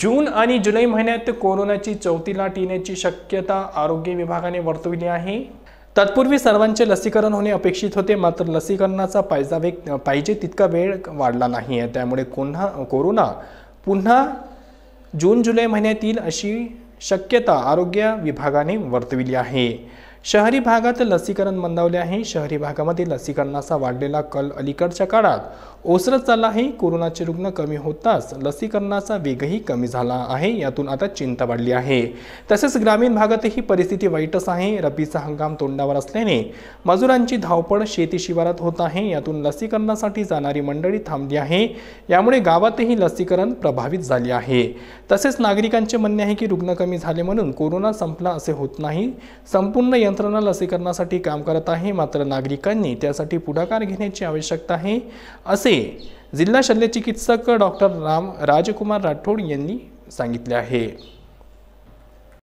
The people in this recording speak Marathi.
जून आणि जुलै महिन्यात कोरोनाची चौथी लाट येण्याची शक्यता आरोग्य विभागाने वर्तविली आहे तत्पूर्वी सर्वांचे लसीकरण होणे अपेक्षित होते मात्र लसीकरणाचा पायजा वेग पाहिजे तितका वेळ वाढला नाही आहे त्यामुळे कोन्हा कोरोना पुन्हा जून जुलै महिन्यात येईल अशी शक्यता आरोग्य विभागाने वर्तविली आहे शहरी भागात लसीकरण मंदावले आहे शहरी भागामध्ये लसीकरणाचा वाढलेला कल अलीकडच्या काळात ओसरत चालला आहे कोरोनाचे रुग्ण कमी होताच लसीकरणाचा वेगही कमी झाला आहे यातून आता चिंता वाढली आहे तसेच ग्रामीण भागातही परिस्थिती वाईटच आहे रब्बीचा हंगाम तोंडावर असल्याने मजुरांची धावपळ शेती शिवारात होत आहे यातून लसीकरणासाठी जाणारी मंडळी थांबली आहे यामुळे गावातही लसीकरण प्रभावित झाले आहे तसेच नागरिकांचे म्हणणे आहे की रुग्ण कमी झाले म्हणून कोरोना संपला असे होत नाही संपूर्ण यंत्र यंत्रणा लसीकरणासाठी काम करत आहे मात्र नागरिकांनी त्यासाठी पुढाकार घेण्याची आवश्यकता आहे असे जिल्हा शल्यचिकित्सक डॉक्टर राम राजकुमार राठोड यांनी सांगितले आहे